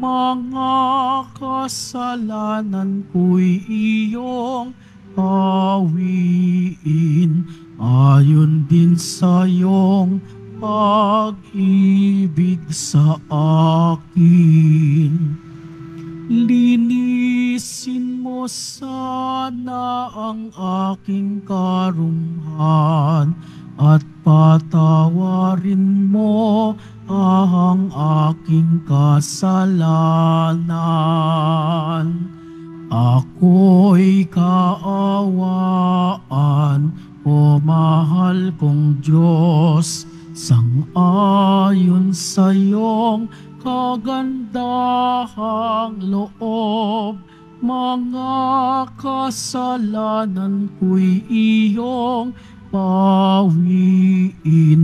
Mga kasalanan ko'y iyong awiin ayon din sa iyong pag-ibig sa akin. Linisin mo sana ang aking karumhan at patawarin mo ang aking kasalanan. Ako'y kaawaan, o mahal kong Diyos, sangayon sa iyong kagandahang loob. Mga kasalanan ko'y iyong pawiin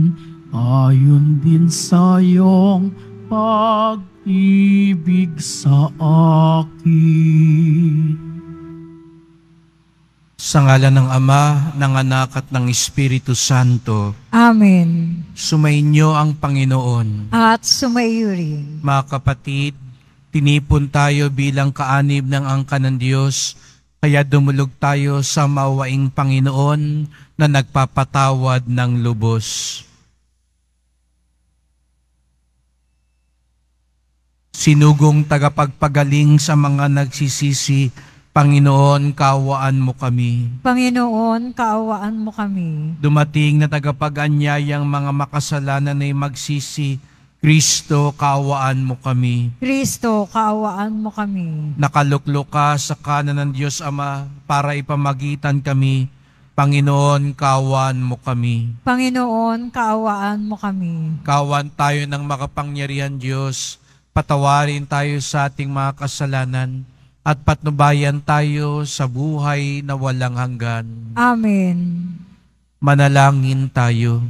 ayon din sa iyong pag-ibig sa akin. Sa ngala ng Ama, ng Anak at ng Espiritu Santo. Amen. Sumainyo ang Panginoon. At sumayo rin. Mga kapatid, tinipon tayo bilang kaanib ng angka ng Diyos, kaya dumulog tayo sa mawaing Panginoon na nagpapatawad ng lubos. sinugong tagapagpagaling sa mga nagsisisi, Panginoon, kaawaan mo kami. Panginoon, kaawaan mo kami. Dumating na tagapag-anyayang mga makasalanan ay magsisi, Kristo, kaawaan mo kami. Kristo, kaawaan mo kami. Nakaluklok ka sa kanan ng Diyos Ama para ipamagitan kami. Panginoon, kaawaan mo kami. Panginoon, kaawaan mo kami. Kaawaan tayo ng makapangyarihan Diyos patawarin tayo sa ating mga kasalanan at patnubayan tayo sa buhay na walang hanggan. Amen. Manalangin tayo.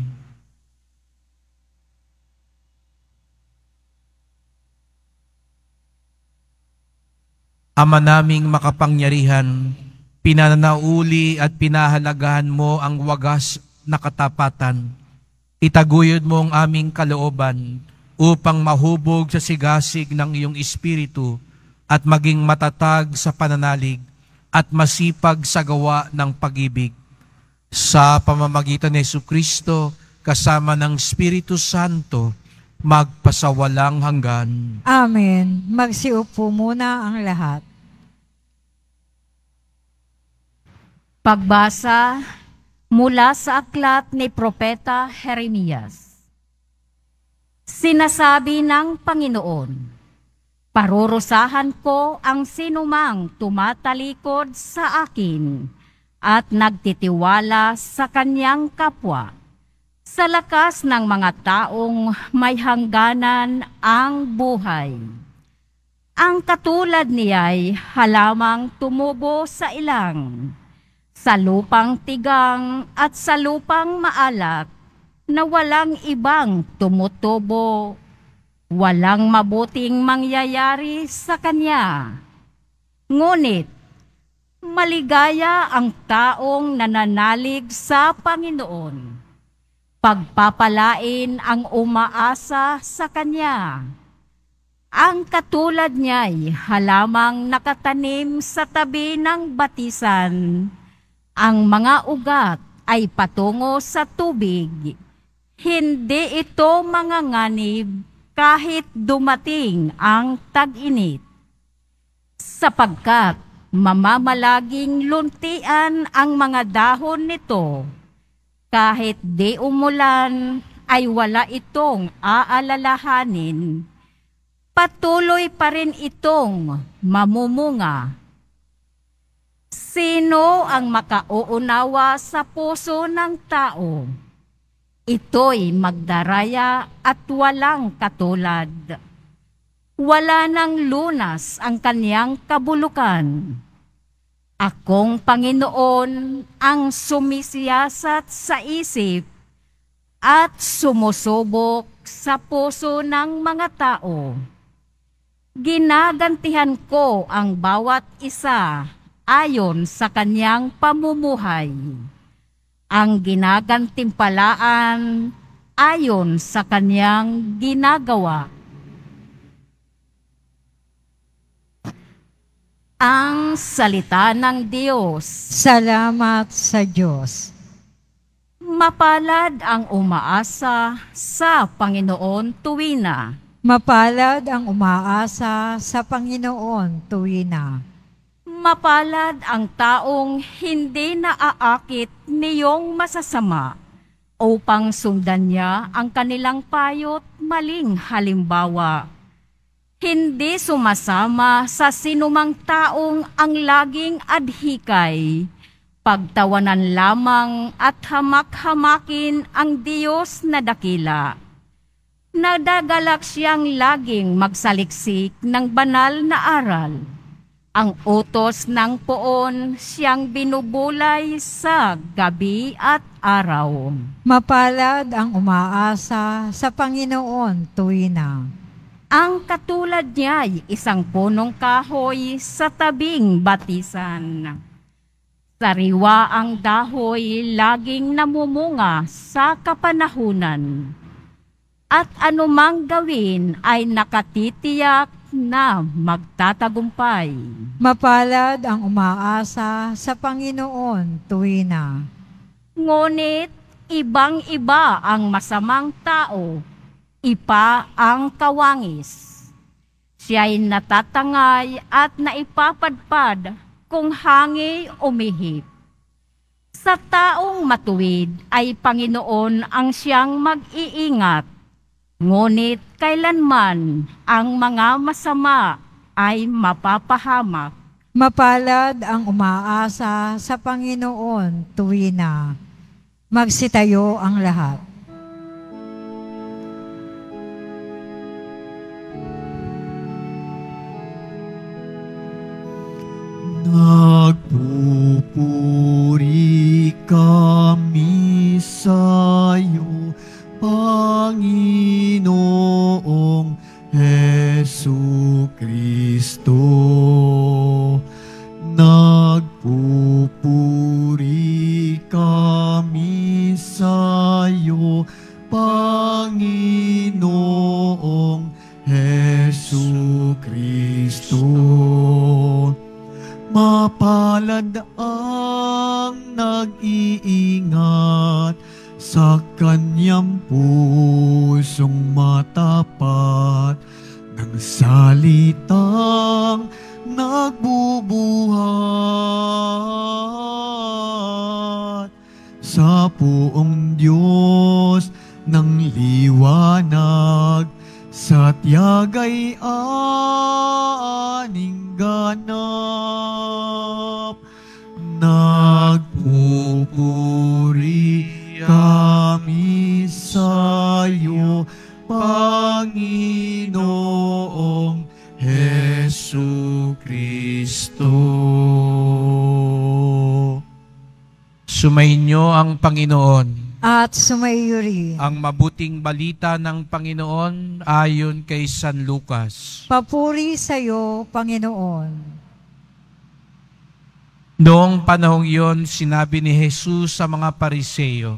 Ama naming makapangyarihan, pinanauli at pinahalagahan mo ang wagas na katapatan. Itaguyod mo ang aming kalooban upang mahubog sa sigasig ng iyong espiritu at maging matatag sa pananalig at masipag sa gawa ng pagibig Sa pamamagitan ni Yesu Kristo, kasama ng Espiritu Santo, magpasawalang hanggan. Amen. Magsiupo muna ang lahat. Pagbasa mula sa aklat ni Propeta Jeremias. Sinasabi ng Panginoon, Parurusahan ko ang sinumang tumatalikod sa akin at nagtitiwala sa kanyang kapwa. Sa lakas ng mga taong may hangganan ang buhay. Ang katulad niya'y halamang tumubo sa ilang, sa lupang tigang at sa lupang maalat, na walang ibang tumutubo, walang mabuting mangyayari sa kanya. Ngunit, maligaya ang taong nananalig sa Panginoon. Pagpapalain ang umaasa sa Kanya. Ang katulad niya'y halamang nakatanim sa tabi ng batisan. Ang mga ugat ay patungo sa tubig hindi ito manganganib kahit dumating ang tag-init, sapagkat mamamalaging luntian ang mga dahon nito, kahit di umulan ay wala itong aalalahanin, patuloy pa rin itong mamumunga. Sino ang makauunawa sa puso ng tao? Ito'y magdaraya at walang katulad. Wala nang lunas ang kaniyang kabulukan. Akong Panginoon ang sumisiyasat sa isip at sumusubok sa puso ng mga tao. Ginagantihan ko ang bawat isa ayon sa kaniyang pamumuhay ang ginagantimpalaan ayon sa kanyang ginagawa. Ang salita ng Diyos. Salamat sa Diyos. Mapalad ang umaasa sa Panginoon tuwina. Mapalad ang umaasa sa Panginoon tuwina. Mapalad ang taong hindi naaakit niyong masasama upang sundan niya ang kanilang payot maling halimbawa. Hindi sumasama sa sinumang taong ang laging adhikay, pagtawanan lamang at hamak-hamakin ang Diyos na dakila. Nadagalak siyang laging magsaliksik ng banal na aral ang utos ng poon siyang binubulay sa gabi at araw. Mapalad ang umaasa sa Panginoon tuwina. Ang katulad niya ay isang punong kahoy sa tabing batisan. Sariwa ang dahoy laging namumunga sa kapanahunan. At anumang gawin ay nakatitiyak na magtatagumpay. Mapalad ang umaasa sa Panginoon tuwina. Ngunit ibang-iba ang masamang tao, ipa ang kawangis. Siya'y natatangay at naipapadpad kung hangi umihip. Sa taong matuwid ay Panginoon ang siyang mag-iingat Ngunit kailanman ang mga masama ay mapapahamak. Mapalad ang umaasa sa Panginoon tuwina. Magsitayo ang lahat. Sumainyo ang Panginoon. At sumaiyo rin. Ang mabuting balita ng Panginoon ayon kay San Lucas. Papuri sa iyo, Panginoon. Noong panahong iyon, sinabi ni Jesus sa mga pariseyo,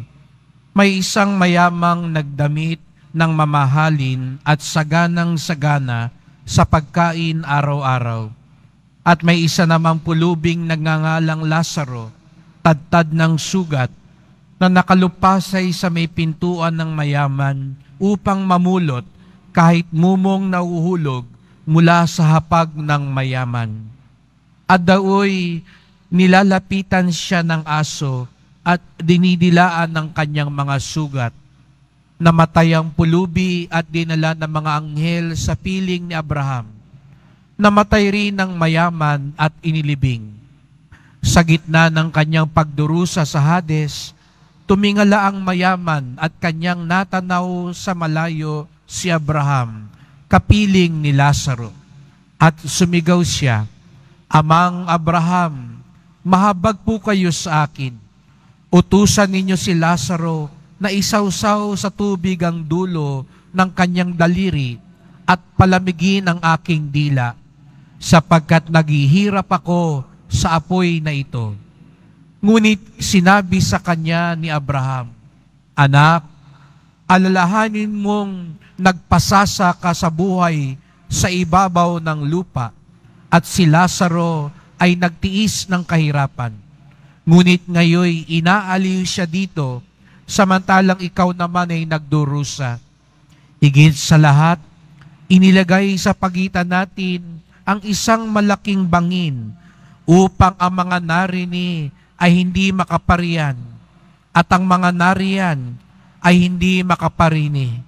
may isang mayamang nagdamit ng mamahalin at saganang-sagana sa pagkain araw-araw. At may isa namang pulubing nagngangalang Lazaro tadtad ng sugat na nakalupasay sa may pintuan ng mayaman upang mamulot kahit mumong nauhulog mula sa hapag ng mayaman. At daoy nilalapitan siya ng aso at dinidilaan ng kanyang mga sugat. Namatay ang pulubi at dinala ng mga anghel sa piling ni Abraham. Namatay rin ng mayaman at inilibing sa gitna ng kanyang pagdurusa sa Hades, tumingala ang mayaman at kanyang natanaw sa malayo si Abraham, kapiling ni Lazaro. At sumigaw siya, Amang Abraham, mahabag po kayo sa akin. Utusan ninyo si Lazaro na isawsaw sa tubig ang dulo ng kanyang daliri at palamigin ang aking dila, sapagkat naghihirap ako sa apoy na ito. Ngunit sinabi sa kanya ni Abraham, Anak, alalahanin mong nagpasasa ka sa buhay sa ibabaw ng lupa at si Lazaro ay nagtiis ng kahirapan. Ngunit ngayoy inaaliw siya dito samantalang ikaw naman ay nagdurusa. Higit sa lahat, inilagay sa pagitan natin ang isang malaking bangin upang ang mga narini ay hindi makaparian at ang mga nariyan ay hindi makaparini.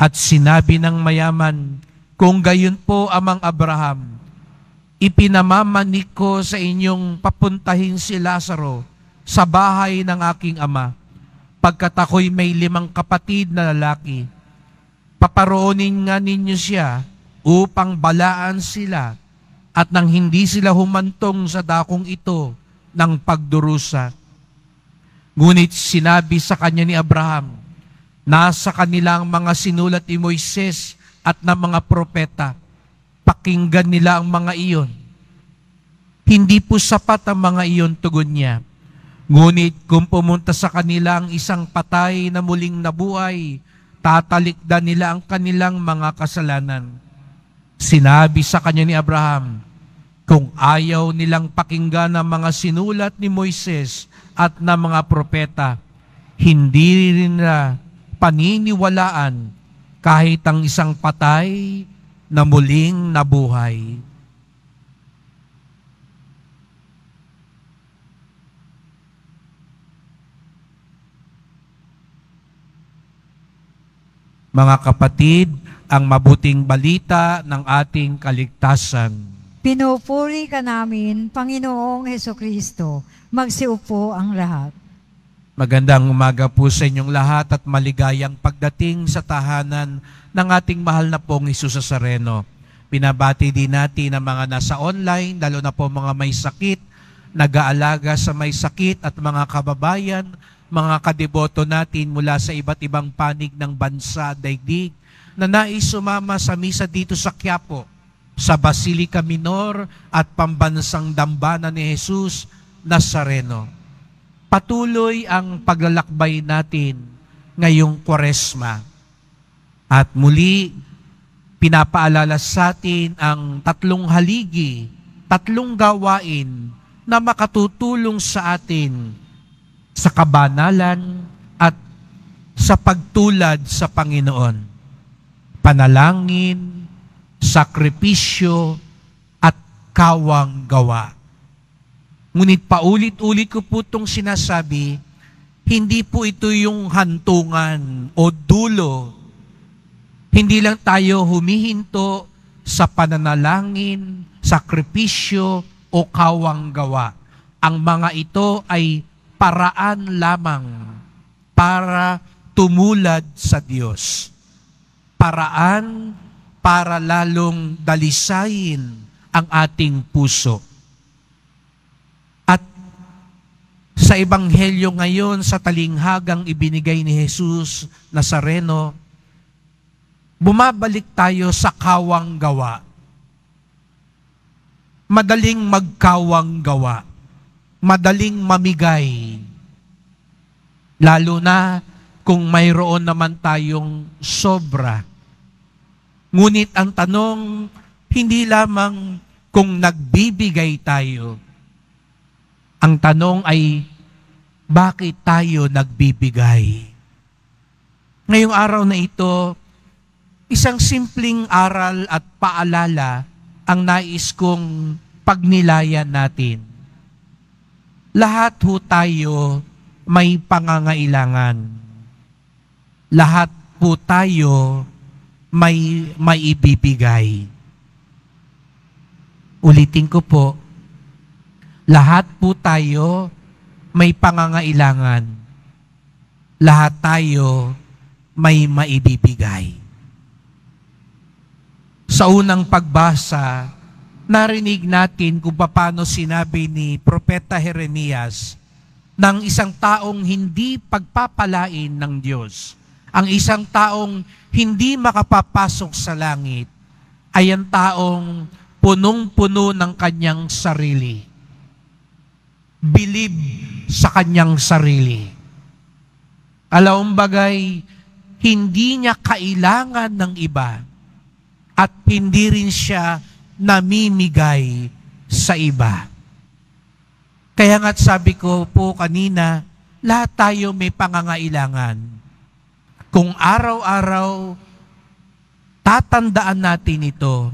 At sinabi ng mayaman, kung gayon po amang Abraham, ipinamamanik ko sa inyong papuntahin si Lazaro sa bahay ng aking ama, pagkat ako'y may limang kapatid na lalaki. Paparoonin nga ninyo siya upang balaan sila at nang hindi sila humantong sa dakong ito ng pagdurusa. Ngunit sinabi sa kanya ni Abraham, nasa kanilang mga sinulat ni Moises at ng mga propeta, pakinggan nila ang mga iyon. Hindi po sapat ang mga iyon tugon niya. Ngunit kung pumunta sa kanila ang isang patay na muling nabuhay, tatalikdan nila ang kanilang mga kasalanan. Sinabi sa kanya ni Abraham, kung ayaw nilang pakinggan ang mga sinulat ni Moises at ng mga propeta, hindi rin na paniniwalaan kahit ang isang patay na muling nabuhay. Mga kapatid, ang mabuting balita ng ating kaligtasan Pinupuri ka namin, Panginoong Heso Kristo. Magsiupo ang lahat. Magandang umaga po sa inyong lahat at maligayang pagdating sa tahanan ng ating mahal na pong Isus sa Sareno. Pinabati din natin ang mga nasa online, lalo na po mga may sakit, nag-aalaga sa may sakit at mga kababayan, mga kadeboto natin mula sa iba't ibang panig ng bansa, daigdig, na nais sumama sa misa dito sa Quiapo sa Basilica Minor at pambansang dambana ni Jesus Nazareno. Patuloy ang paglalakbay natin ngayong Kwaresma. At muli, pinapaalala sa atin ang tatlong haligi, tatlong gawain na makatutulong sa atin sa kabanalan at sa pagtulad sa Panginoon. Panalangin, sakripisyo at kawang gawa. Ngunit paulit-ulit ko po itong sinasabi, hindi po ito yung hantungan o dulo. Hindi lang tayo humihinto sa pananalangin, sakripisyo o kawang gawa. Ang mga ito ay paraan lamang para tumulad sa Diyos. Paraan para lalong dalisayin ang ating puso. At sa Ebanghelyo ngayon, sa talinghagang ibinigay ni Jesus Nazareno, bumabalik tayo sa kawang gawa. Madaling magkawang gawa. Madaling mamigay. Lalo na kung mayroon naman tayong sobra Ngunit ang tanong, hindi lamang kung nagbibigay tayo. Ang tanong ay, bakit tayo nagbibigay? Ngayong araw na ito, isang simpleng aral at paalala ang nais kong pagnilayan natin. Lahat ho tayo may pangangailangan. Lahat po tayo may maibibigay. Ulitin ko po, lahat po tayo may pangangailangan. Lahat tayo may maibibigay. Sa unang pagbasa, narinig natin kung paano sinabi ni Propeta Jeremias ng isang taong hindi pagpapalain ng Diyos. Ang isang taong hindi makapapasok sa langit ay ang taong punong-puno ng kanyang sarili. Bilib sa kanyang sarili. Alam bagay, hindi niya kailangan ng iba at hindi rin siya namimigay sa iba. Kaya nga't sabi ko po kanina, lahat tayo may pangangailangan kung araw-araw tatandaan natin ito,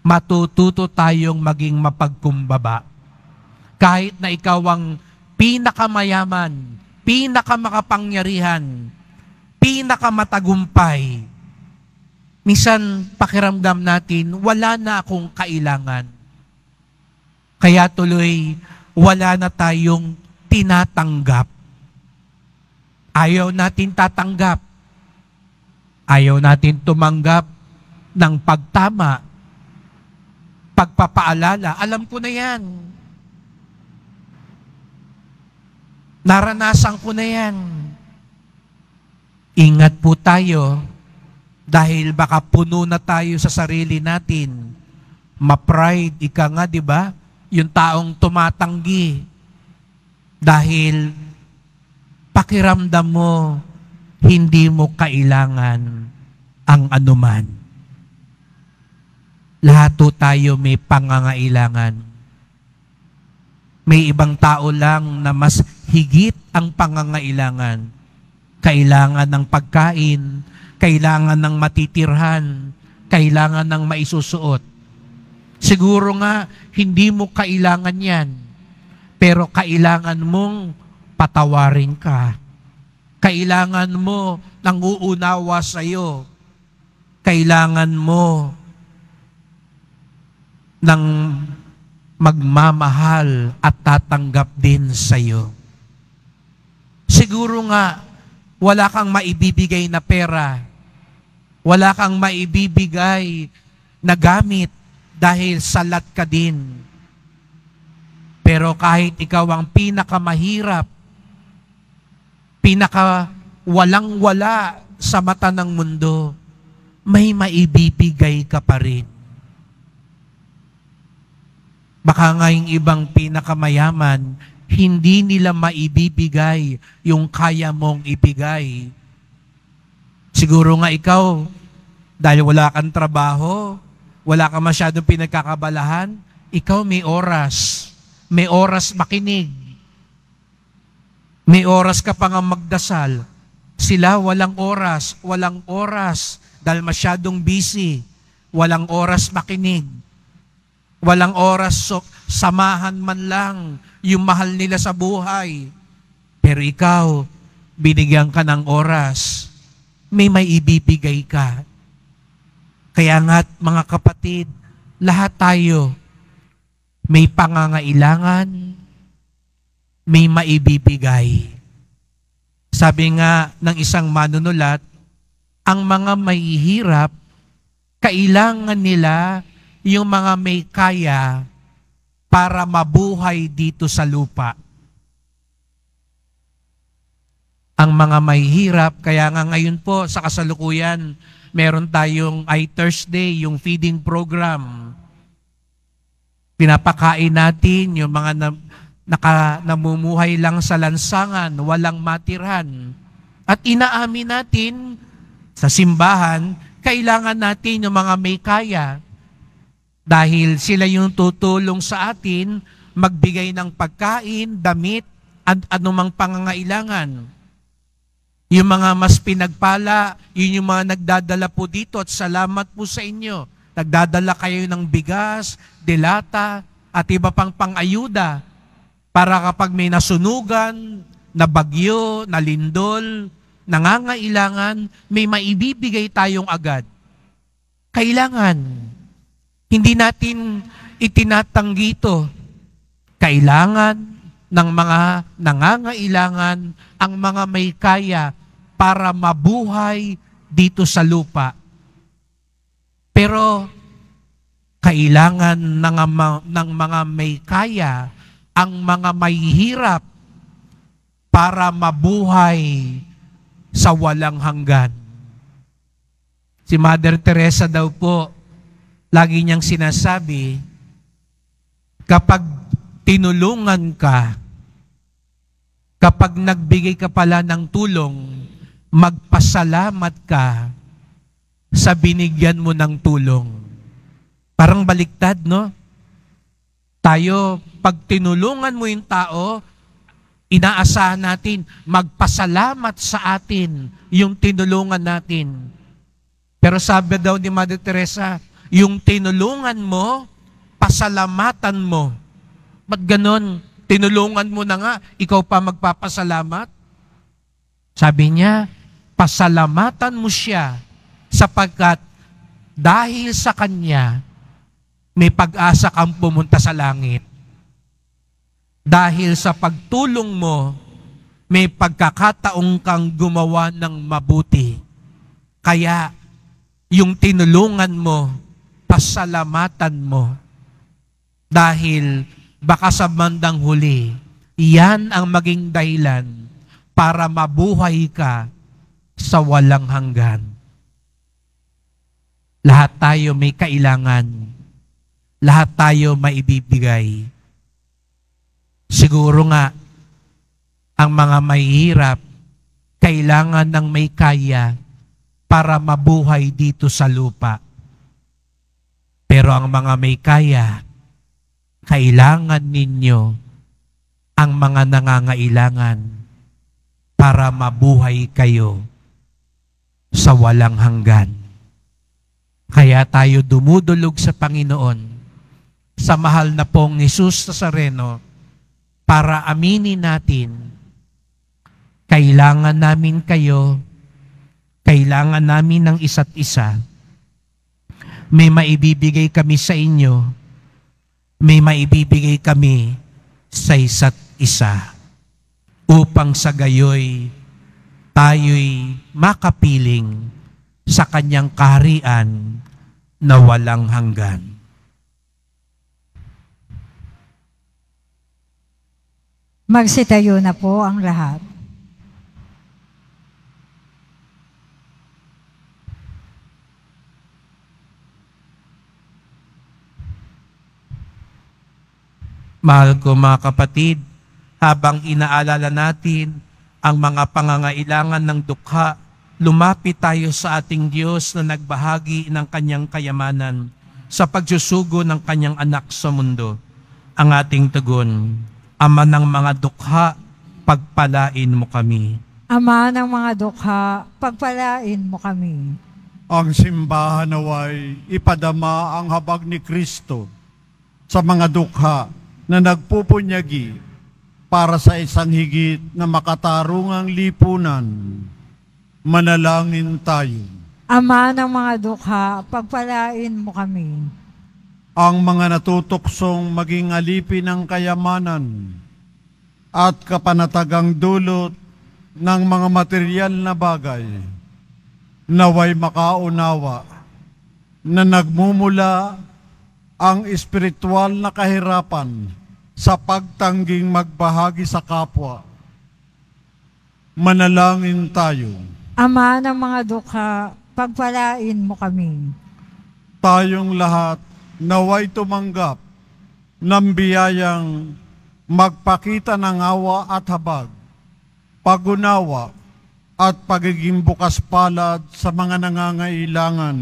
matututo tayong maging mapagkumbaba. Kahit na ikaw ang pinakamayaman, pinakamakapangyarihan, pinakamatagumpay, minsan pakiramdam natin, wala na akong kailangan. Kaya tuloy, wala na tayong tinatanggap. Ayaw natin tatanggap Ayaw natin tumanggap ng pagtama, pagpapaalala. Alam ko na yan. Naranasan ko na yan. Ingat po tayo dahil baka puno na tayo sa sarili natin. Ma-pride, ika nga, di ba? Yung taong tumatanggi. Dahil pakiramdam mo hindi mo kailangan ang anuman. Lahat tayo may pangangailangan. May ibang tao lang na mas higit ang pangangailangan. Kailangan ng pagkain, kailangan ng matitirhan, kailangan ng maisusuot. Siguro nga, hindi mo kailangan yan. Pero kailangan mong patawarin ka kailangan mo ng uunawa sa iyo. Kailangan mo ng magmamahal at tatanggap din sa iyo. Siguro nga, wala kang maibibigay na pera. Wala kang maibibigay na gamit dahil salat ka din. Pero kahit ikaw ang pinakamahirap pinaka walang-wala sa mata ng mundo, may maibibigay ka pa rin. Baka nga yung ibang pinakamayaman, hindi nila maibibigay yung kaya mong ibigay. Siguro nga ikaw, dahil wala kang trabaho, wala kang masyadong pinagkakabalahan, ikaw may oras. May oras makinig may oras ka pa nga magdasal. Sila walang oras, walang oras dahil masyadong busy. Walang oras makinig. Walang oras so, samahan man lang yung mahal nila sa buhay. Pero ikaw, binigyan ka ng oras. May may ibibigay ka. Kaya nga't mga kapatid, lahat tayo may pangangailangan, may maibibigay. Sabi nga ng isang manunulat, ang mga mahihirap, kailangan nila yung mga may kaya para mabuhay dito sa lupa. Ang mga mahihirap, kaya nga ngayon po sa kasalukuyan, meron tayong i-Thursday, yung feeding program. Pinapakain natin yung mga na- naka, namumuhay lang sa lansangan, walang matirhan. At inaamin natin sa simbahan, kailangan natin yung mga may kaya dahil sila yung tutulong sa atin magbigay ng pagkain, damit, at anumang pangangailangan. Yung mga mas pinagpala, yun yung mga nagdadala po dito at salamat po sa inyo. Nagdadala kayo ng bigas, delata, at iba pang pangayuda para kapag may nasunugan, na bagyo, na lindol, nangangailangan, may maibibigay tayong agad. Kailangan. Hindi natin itinatanggi ito. Kailangan ng mga nangangailangan ang mga may kaya para mabuhay dito sa lupa. Pero kailangan ng, ng mga may kaya ang mga may hirap para mabuhay sa walang hanggan. Si Mother Teresa daw po, lagi niyang sinasabi, kapag tinulungan ka, kapag nagbigay ka pala ng tulong, magpasalamat ka sa binigyan mo ng tulong. Parang baliktad, no? Tayo, pag tinulungan mo yung tao, inaasahan natin magpasalamat sa atin yung tinulungan natin. Pero sabi daw ni Mother Teresa, yung tinulungan mo, pasalamatan mo. Ba't ganun? Tinulungan mo na nga, ikaw pa magpapasalamat? Sabi niya, pasalamatan mo siya sapagkat dahil sa kanya, may pag-asa kang pumunta sa langit. Dahil sa pagtulong mo, may pagkakataong kang gumawa ng mabuti. Kaya, yung tinulungan mo, pasalamatan mo. Dahil baka sa bandang huli, iyan ang maging dahilan para mabuhay ka sa walang hanggan. Lahat tayo may kailangan. Lahat tayo maibibigay. Siguro nga, ang mga mahihirap, kailangan ng may kaya para mabuhay dito sa lupa. Pero ang mga may kaya, kailangan ninyo ang mga nangangailangan para mabuhay kayo sa walang hanggan. Kaya tayo dumudulog sa Panginoon sa mahal na pong Isus Nazareno para aminin natin, kailangan namin kayo, kailangan namin ng isa't isa. May maibibigay kami sa inyo, may maibibigay kami sa isa't isa upang sa gayoy tayo'y makapiling sa kanyang kaharian na walang hanggan. Magsitayo na po ang lahat. Mahal ko mga kapatid, habang inaalala natin ang mga pangangailangan ng dukha, lumapit tayo sa ating Diyos na nagbahagi ng kanyang kayamanan sa pagsusugo ng kanyang anak sa mundo, ang ating tugon. Ama ng mga dukha, pagpalain mo kami. Ama ng mga dukha, pagpalain mo kami. Ang simbahan naway ipadama ang habag ni Kristo sa mga dukha na nagpupunyagi para sa isang higit na makatarungang lipunan. Manalangin tayo. Ama ng mga dukha, pagpalain mo kami ang mga natutuksong maging alipin ng kayamanan at kapanatagang dulot ng mga material na bagay naway makaunawa na nagmumula ang espiritual na kahirapan sa pagtangging magbahagi sa kapwa. Manalangin tayo. Ama ng mga dukha, pagpalain mo kami. Tayong lahat naway tumanggap ng biyayang magpakita ng awa at habag, pagunawa at pagiging bukas palad sa mga nangangailangan.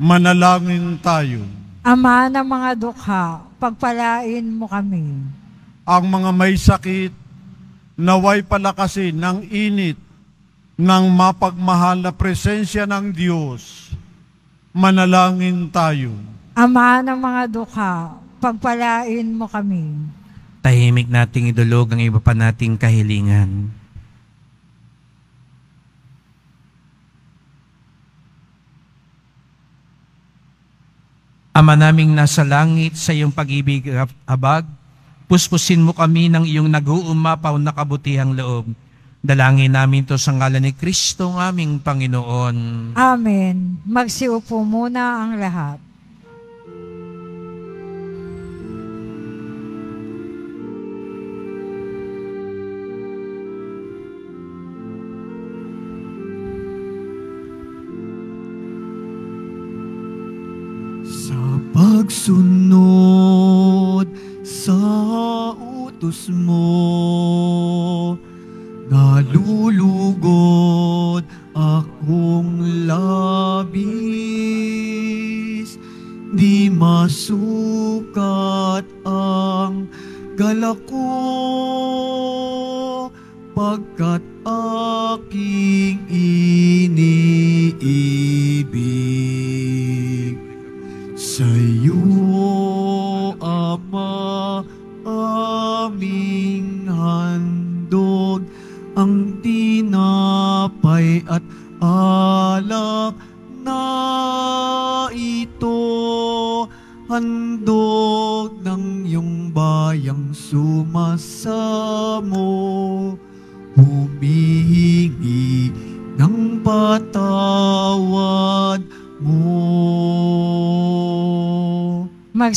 Manalangin tayo. Ama ng mga dukha, pagpalain mo kami. Ang mga may sakit, naway palakasin ng init ng mapagmahal na presensya ng Diyos Manalangin tayo. Ama ng mga dukha, pagpalain mo kami. Tahimik nating idulog ang iba pa nating kahilingan. Ama naming nasa langit, sa iyong pag-ibig abag, puspusin mo kami ng iyong nag-uumapaw na kabutihang loob Dalangin namin to sa ngalan ni Kristo ng aming Panginoon. Amen. Magsiupo muna ang lahat. Sa pagsunod sa utos mo, Nalulu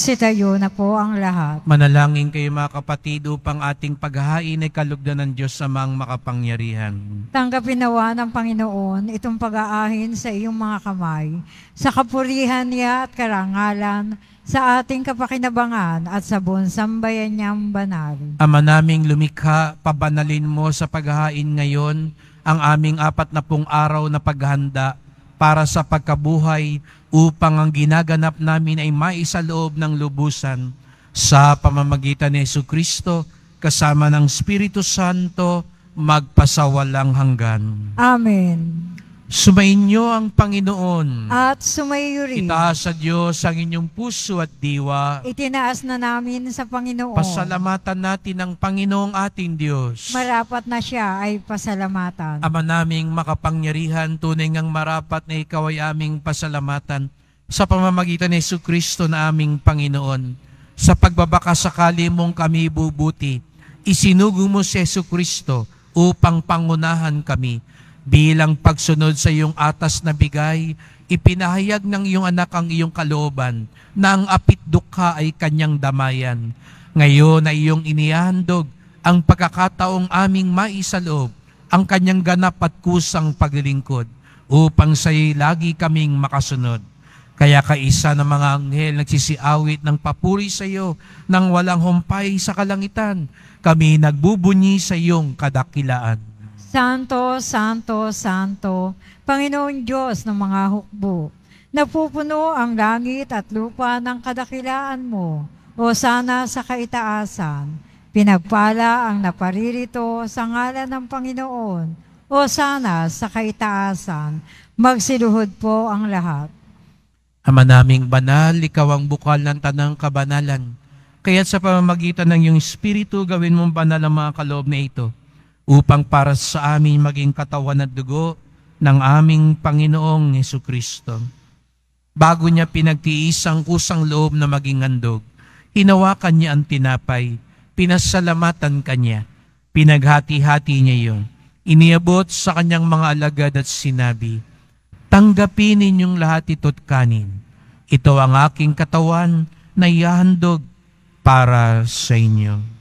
Magsitayo na po ang lahat. Manalangin kayo mga kapatid upang ating paghahain ay kalugdan ng Diyos amang makapangyarihan. Tanggapin nawa ng Panginoon itong pag-aahin sa iyong mga kamay, sa kapurihan niya at karangalan, sa ating kapakinabangan at sa buong sambayan niyang banal. Ama naming lumikha, pabanalin mo sa paghahain ngayon ang aming apat na pung araw na paghanda para sa pagkabuhay upang ang ginaganap namin ay maisaloob ng lubusan sa pamamagitan ni Yesu Kristo kasama ng Espiritu Santo magpasawalang hanggan. Amen. Sumainyo ang Panginoon. At sumayo rin. Itaas sa Diyos ang inyong puso at diwa. Itinaas na namin sa Panginoon. Pasalamatan natin ang Panginoong ating Diyos. Marapat na siya ay pasalamatan. Ama naming makapangyarihan, tunay ngang marapat na ikaw ay aming pasalamatan sa pamamagitan ni Yesu Kristo na aming Panginoon. Sa pagbabaka sakali mong kami bubuti, isinugo mo si Yesu Kristo upang pangunahan kami Bilang pagsunod sa iyong atas na bigay, ipinahayag ng iyong anak ang iyong kalooban na ang apit dukha ay kanyang damayan. Ngayon ay iyong inihandog ang pagkakataong aming maisaloob ang kanyang ganap at kusang paglilingkod upang sa'yo lagi kaming makasunod. Kaya kaisa ng mga anghel nagsisiawit ng papuri sa iyo nang walang humpay sa kalangitan, kami nagbubunyi sa iyong kadakilaan. Santo, Santo, Santo, Panginoon Diyos ng mga hukbo. Napupuno ang langit at lupa ng kadakilaan mo, o sana sa kaitaasan. Pinagpala ang naparirito sa ngalan ng Panginoon, o sana sa kaitaasan. Magsiluhod po ang lahat. Ama naming banal, ikaw ang bukal ng tanang kabanalan. Kaya sa pamamagitan ng iyong espiritu, gawin mong banal ang mga kaloob na ito upang para sa amin maging katawan at dugo ng aming Panginoong Yesu Kristo. Bago niya pinagtiisang kusang loob na maging handog, hinawakan niya ang tinapay, pinasalamatan kanya, pinaghati-hati niya yon. Iniabot sa kanyang mga alagad at sinabi, Tanggapin ninyong lahat ito't kanin. Ito ang aking katawan na ihahandog para sa inyo.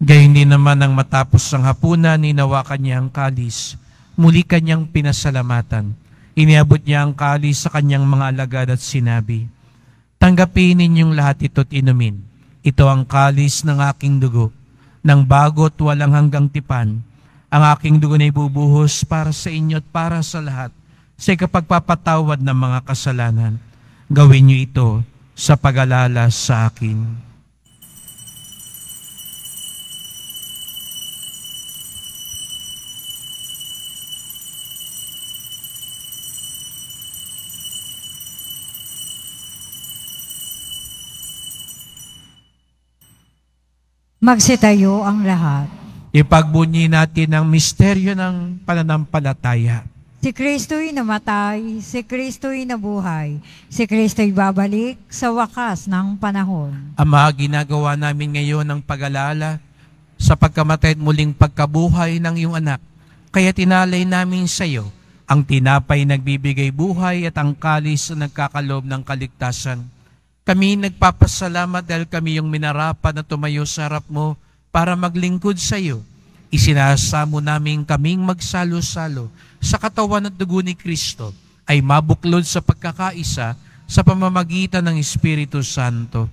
Gayun din naman ang matapos ang hapunan, ninawakan niya ang kalis. Muli kanyang pinasalamatan. Iniabot niya ang kalis sa kanyang mga alagad at sinabi, Tanggapin ninyong lahat ito't inumin. Ito ang kalis ng aking dugo, ng bago't walang hanggang tipan. Ang aking dugo na ibubuhos para sa inyo at para sa lahat sa ikapagpapatawad ng mga kasalanan. Gawin niyo ito sa pag sa akin. Magsitayo ang lahat. Ipagbunyi natin ang misteryo ng pananampalataya. Si Kristo'y namatay, si Kristo'y nabuhay, si Kristo'y babalik sa wakas ng panahon. Ama, ginagawa namin ngayon ang pag-alala sa pagkamatay at muling pagkabuhay ng iyong anak. Kaya tinalay namin sa iyo ang tinapay nagbibigay buhay at ang kalis na nagkakalob ng kaligtasan kami nagpapasalamat dahil kami yung minarapat na tumayo sa harap mo para maglingkod sa iyo. Isinasamo namin kaming magsalo-salo sa katawan at dugo ni Kristo ay mabuklod sa pagkakaisa sa pamamagitan ng Espiritu Santo.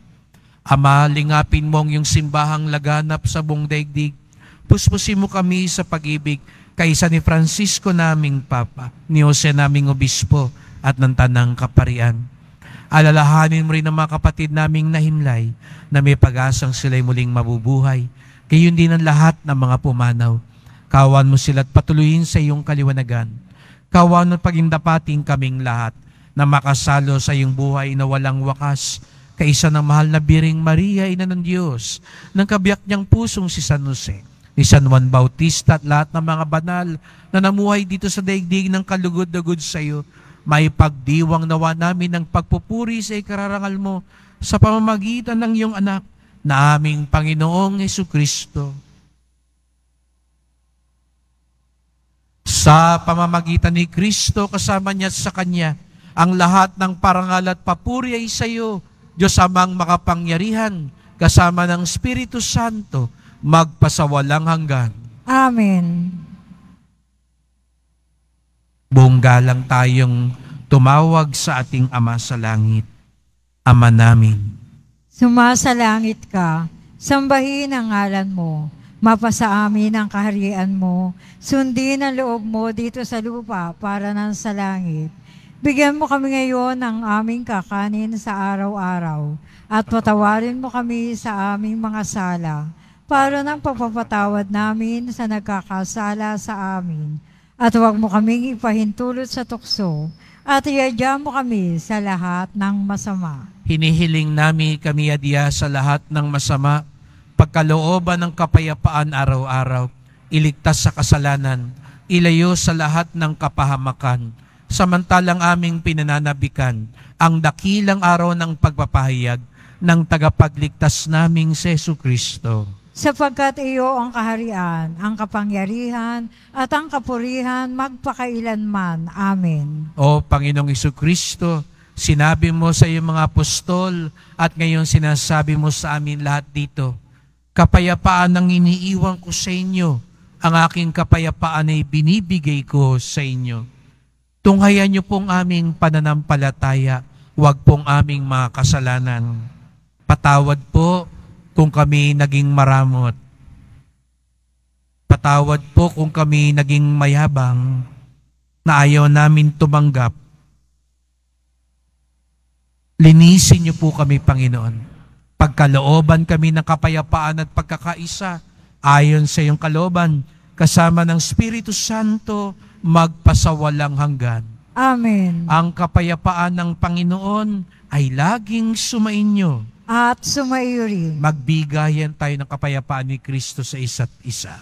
Ama, lingapin mo ang iyong simbahang laganap sa buong daigdig. Puspusin mo kami sa pag-ibig kaysa ni Francisco naming Papa, ni Jose naming Obispo, at ng Tanang Kaparian. Alalahanin mo rin ang mga kapatid naming nahimlay na may pag-asang sila'y muling mabubuhay. Kayon din ang lahat ng mga pumanaw. Kawan mo sila at patuloyin sa iyong kaliwanagan. Kawan at pagindapating kaming lahat na makasalo sa iyong buhay na walang wakas kaisa ng mahal na Biring Maria, Ina ng Diyos, ng kabiyak niyang pusong si San Jose, ni San Juan Bautista at lahat ng mga banal na namuhay dito sa daigdig ng kalugod-dagod sa iyo, may pagdiwang nawa namin ng pagpupuri sa ikararangal mo sa pamamagitan ng iyong anak na aming Panginoong Yesu Kristo. Sa pamamagitan ni Kristo kasama niya sa Kanya, ang lahat ng parangal at papuri ay sa iyo, Diyos amang makapangyarihan, kasama ng Espiritu Santo, magpasawalang hanggan. Amen. Bongga lang tayong tumawag sa ating Ama sa Langit. Ama namin. Sumasalangit ka, sambahin ang ngalan mo, mapasa amin ang kaharian mo, sundin ang loob mo dito sa lupa para nang sa langit. Bigyan mo kami ngayon ng aming kakanin sa araw-araw at patawarin mo kami sa aming mga sala para ng pagpapatawad namin sa nagkakasala sa amin at huwag mo kaming ipahintulot sa tukso at iadya mo kami sa lahat ng masama. Hinihiling namin kami adya sa lahat ng masama, pagkalooban ng kapayapaan araw-araw, iligtas sa kasalanan, ilayo sa lahat ng kapahamakan, samantalang aming pinananabikan ang dakilang araw ng pagpapahayag ng tagapagligtas naming Sesu Kristo sapagkat iyo ang kaharian, ang kapangyarihan, at ang kapurihan magpakailanman. Amen. O Panginoong Iso Kristo, sinabi mo sa iyong mga apostol at ngayon sinasabi mo sa amin lahat dito, kapayapaan ang iniiwan ko sa inyo, ang aking kapayapaan ay binibigay ko sa inyo. Tunghayan niyo pong aming pananampalataya, huwag pong aming mga kasalanan. Patawad po kung kami naging maramot. Patawad po kung kami naging mayabang na ayaw namin tumanggap. Linisin niyo po kami, Panginoon. Pagkalooban kami ng kapayapaan at pagkakaisa, ayon sa iyong kalooban, kasama ng Espiritu Santo, magpasawalang hanggan. Amen. Ang kapayapaan ng Panginoon ay laging sumainyo at sumayo rin. Magbigayan tayo ng kapayapaan ni Kristo sa isa't isa.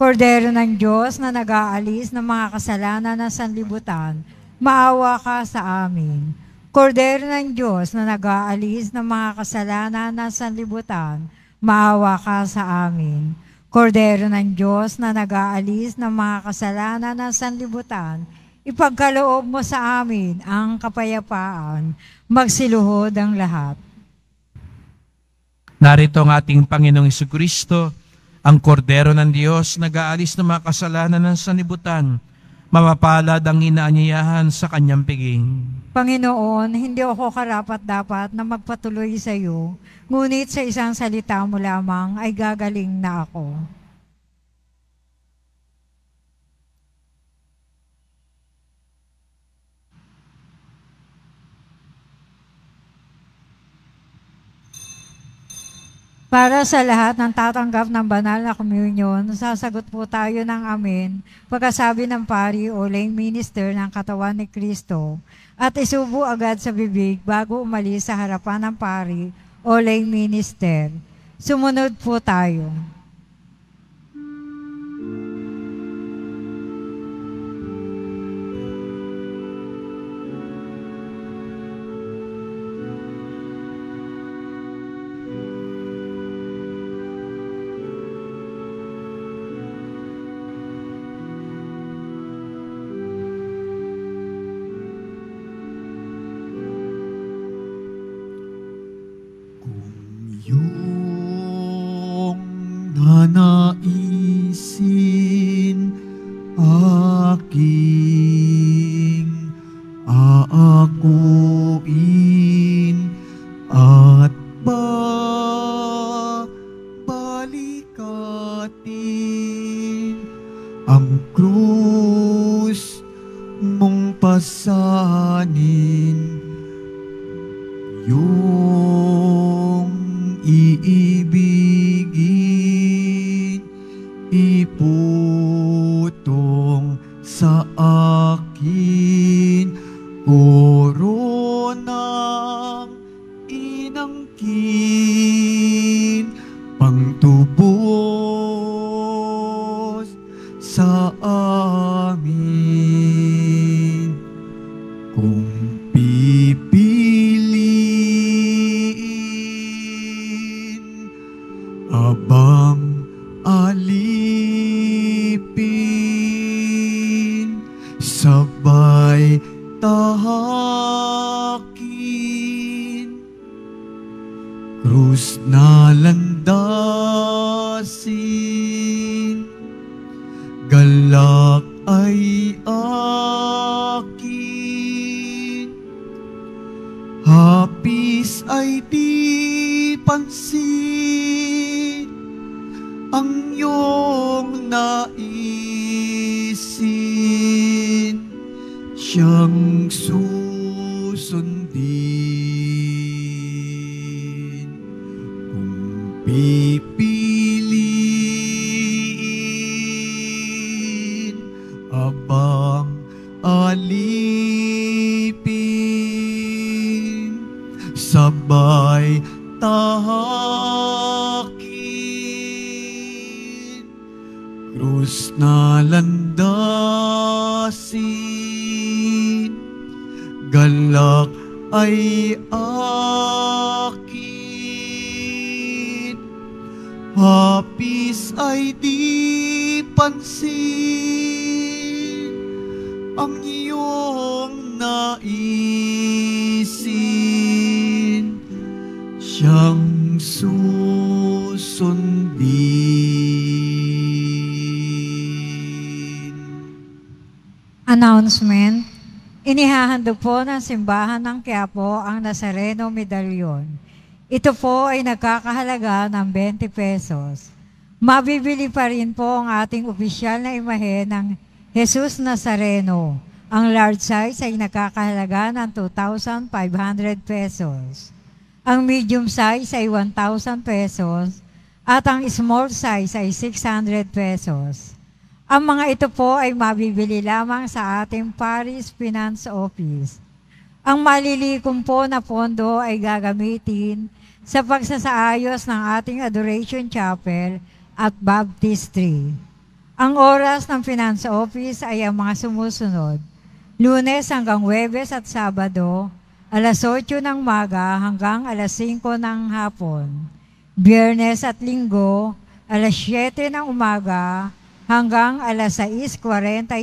Kordero ng Diyos na nag-aalis ng mga kasalanan ng sanlibutan, maawa ka sa amin. Kordero ng Diyos na nag-aalis ng mga kasalanan ng sanlibutan, maawa ka sa amin. Kordero ng Diyos na nag-aalis ng mga kasalanan ng sanlibutan, maawa ka sa amin ipagkaloob mo sa amin ang kapayapaan. Magsiluhod ang lahat. Narito ang ating Panginoong Kristo, ang kordero ng Diyos, nag-aalis ng mga kasalanan ng sanibutan, mapapalad ang inaanyayahan sa kanyang piging. Panginoon, hindi ako karapat-dapat na magpatuloy sa iyo, ngunit sa isang salita mo lamang ay gagaling na ako. Para sa lahat ng tatanggap ng banal na communion, sasagot po tayo ng amen pagkasabi ng pari o lay minister ng katawan ni Kristo at isubo agad sa bibig bago umalis sa harapan ng pari o lay minister. Sumunod po tayo. Amin. Hapis ay di pansin ang iyong naisin siyang susundin. Announcement, inihahandog po ng simbahan ng Quiapo ang Nazareno Medallion ito po ay nagkakahalaga ng 20 pesos. Mabibili pa rin po ang ating opisyal na imahe ng Jesus Nazareno. Ang large size ay nakakahalaga ng 2,500 pesos. Ang medium size ay 1,000 pesos at ang small size ay 600 pesos. Ang mga ito po ay mabibili lamang sa ating Paris Finance Office. Ang malilikom po na pondo ay gagamitin sa pagsasaayos ng ating Adoration Chapel at Baptistry. Ang oras ng Finance Office ay ang mga sumusunod. Lunes hanggang Webes at Sabado, alas 8 ng maga hanggang alas 5 ng hapon. Biyernes at Linggo, alas 7 ng umaga hanggang alas 6.45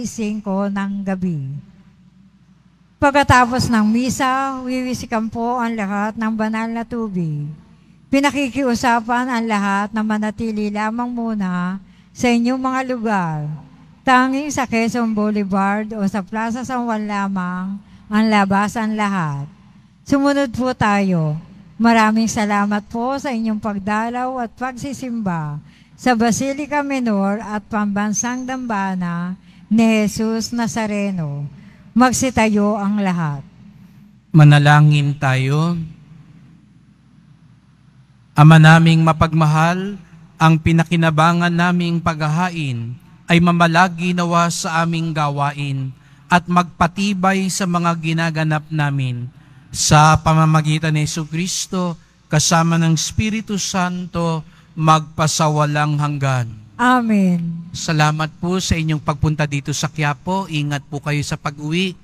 ng gabi. Pagkatapos ng misa, wiwisikan po ang lahat ng banal na tubig. Pinakikiusapan ang lahat na manatili lamang muna sa inyong mga lugar. Tanging sa Quezon Boulevard o sa Plaza San Juan lamang ang labasan lahat. Sumunod po tayo. Maraming salamat po sa inyong pagdalaw at pagsisimba sa Basilica Menor at Pambansang Dambana ni Jesus Nazareno Magsitayo ang lahat. Manalangin tayo. Ama naming mapagmahal, ang pinakinabangan naming paghahain ay mamalagi nawa sa aming gawain at magpatibay sa mga ginaganap namin sa pamamagitan ni Yesu Kristo kasama ng Espiritu Santo magpasawalang hanggan. Amen. Salamat po sa inyong pagpunta dito sa Quiapo. Ingat po kayo sa pag-uwi.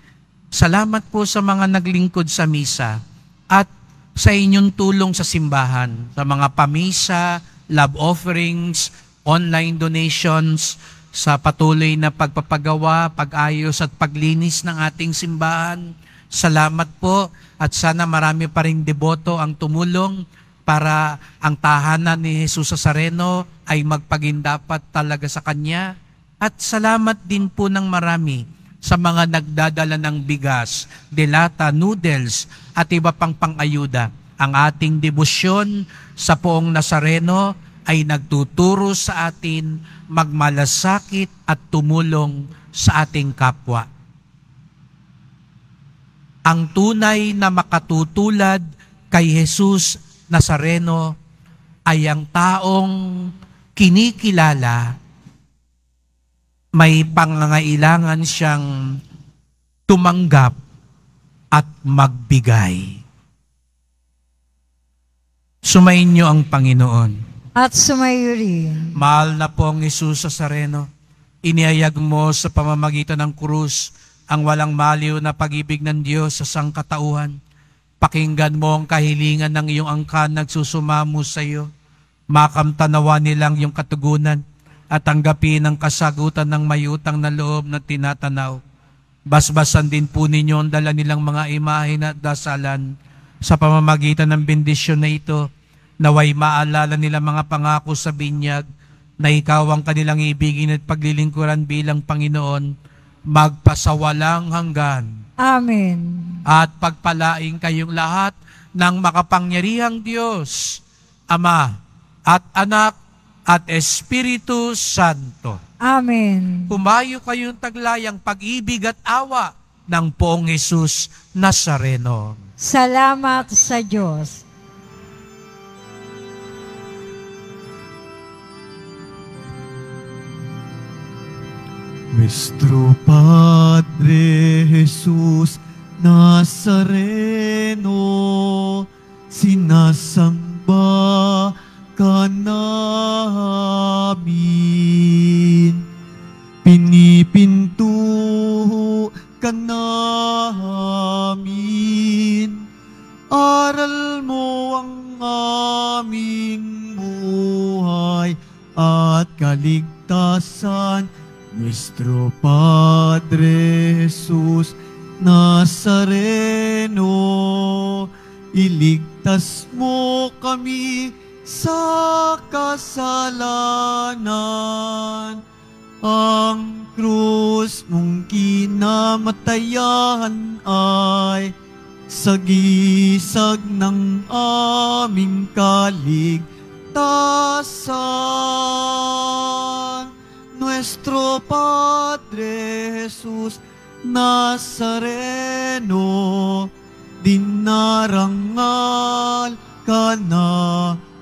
Salamat po sa mga naglingkod sa misa at sa inyong tulong sa simbahan, sa mga pamisa, love offerings, online donations, sa patuloy na pagpapagawa, pag-ayos at paglinis ng ating simbahan. Salamat po at sana marami pa rin deboto ang tumulong para ang tahanan ni Jesus Sareno ay magpagindapat talaga sa Kanya at salamat din po ng marami sa mga nagdadala ng bigas, delata, noodles at iba pang pangayuda. Ang ating debosyon sa poong Nazareno ay nagtuturo sa atin magmalasakit at tumulong sa ating kapwa. Ang tunay na makatutulad kay Jesus Nazareno ay ang taong kinikilala, may pangangailangan siyang tumanggap at magbigay. Sumayin niyo ang Panginoon. At sumayo rin. Mahal na pong Isus sa Sareno, iniayag mo sa pamamagitan ng krus ang walang maliw na pag-ibig ng Diyos sa sangkatauhan. Pakinggan mo ang kahilingan ng iyong angkan nagsusumamo sa iyo makamtanawa nilang yung katugunan at tanggapin ang kasagutan ng mayutang na loob na tinatanaw. Basbasan din po ninyo ang dala nilang mga imahe at dasalan sa pamamagitan ng bendisyon na ito naway maalala nila mga pangako sa binyag na ikaw ang kanilang ibigin at paglilingkuran bilang Panginoon magpasawalang hanggan. Amen. At pagpalaing kayong lahat ng makapangyarihang Diyos, Ama, at anak, at Espiritu Santo. Amen. Pumayo kayong taglayang pag-ibig at awa ng poong Jesus Nazareno. Salamat sa Diyos. Nuestro Padre Jesús Nazareno, sinasamba ka namin, pinipinto ka namin, aral mo ang aming buhay at kaligtasan. Nuestro Padre Jesus Nazareno, iligtas mo kami sa kasalanan. Ang krus mong kinamatayan ay sagisag ng aming kaligtasan. Nuestro Padre Jesus Nazareno, dinarangal ka na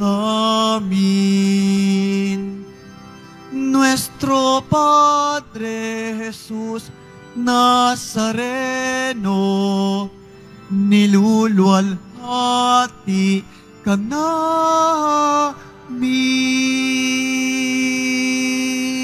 Amén. Nuestro Padre Jesús Nazareno, nilulualhati ka namin.